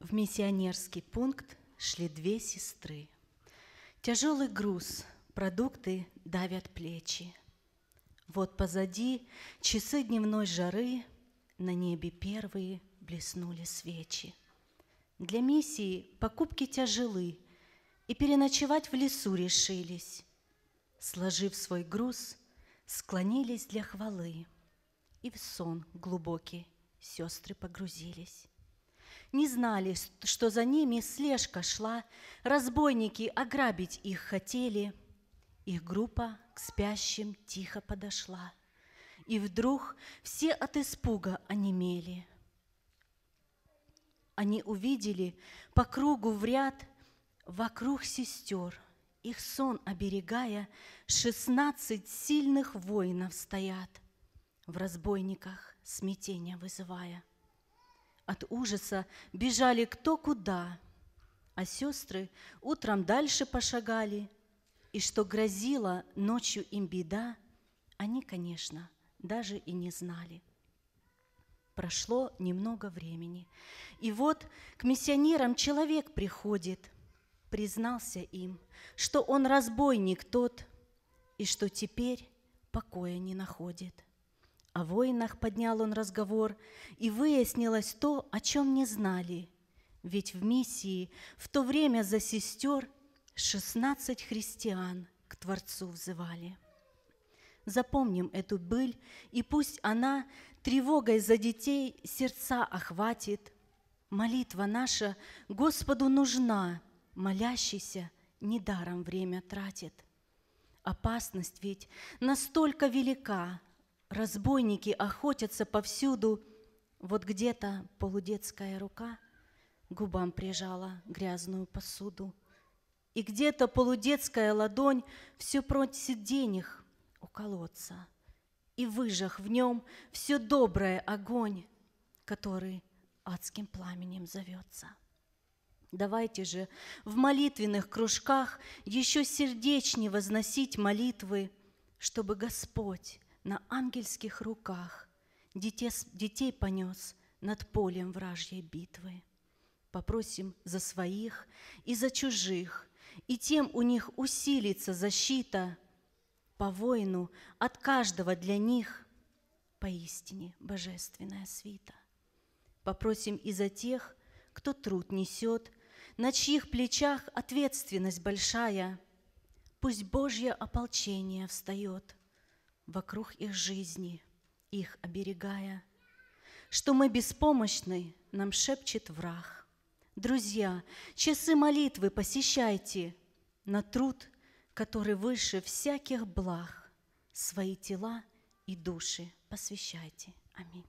В миссионерский пункт шли две сестры. Тяжелый груз, продукты давят плечи. Вот позади часы дневной жары, на небе первые блеснули свечи. Для миссии покупки тяжелы, и переночевать в лесу решились. Сложив свой груз, склонились для хвалы, и в сон глубокий сестры погрузились не знали, что за ними слежка шла, разбойники ограбить их хотели. Их группа к спящим тихо подошла, и вдруг все от испуга онемели. Они увидели по кругу в ряд вокруг сестер, их сон оберегая, шестнадцать сильных воинов стоят, в разбойниках смятение вызывая – от ужаса бежали кто куда, а сестры утром дальше пошагали, и что грозила ночью им беда, они, конечно, даже и не знали. Прошло немного времени, и вот к миссионерам человек приходит, признался им, что он разбойник тот, и что теперь покоя не находит – о воинах поднял он разговор, и выяснилось то, о чем не знали. Ведь в миссии в то время за сестер 16 христиан к Творцу взывали. Запомним эту быль, и пусть она тревогой за детей сердца охватит. Молитва наша Господу нужна, молящийся недаром время тратит. Опасность ведь настолько велика, разбойники охотятся повсюду, вот где-то полудетская рука губам прижала грязную посуду, и где-то полудетская ладонь все просит денег у колодца, и выжег в нем все доброе огонь, который адским пламенем зовется. Давайте же в молитвенных кружках еще сердечнее возносить молитвы, чтобы Господь на ангельских руках детей, детей понес над полем вражьей битвы. Попросим за своих и за чужих, и тем у них усилится защита по войну от каждого для них поистине божественная свита. Попросим и за тех, кто труд несет, на чьих плечах ответственность большая, пусть Божье ополчение встает – вокруг их жизни, их оберегая. Что мы беспомощны, нам шепчет враг. Друзья, часы молитвы посещайте на труд, который выше всяких благ, свои тела и души посвящайте. Аминь.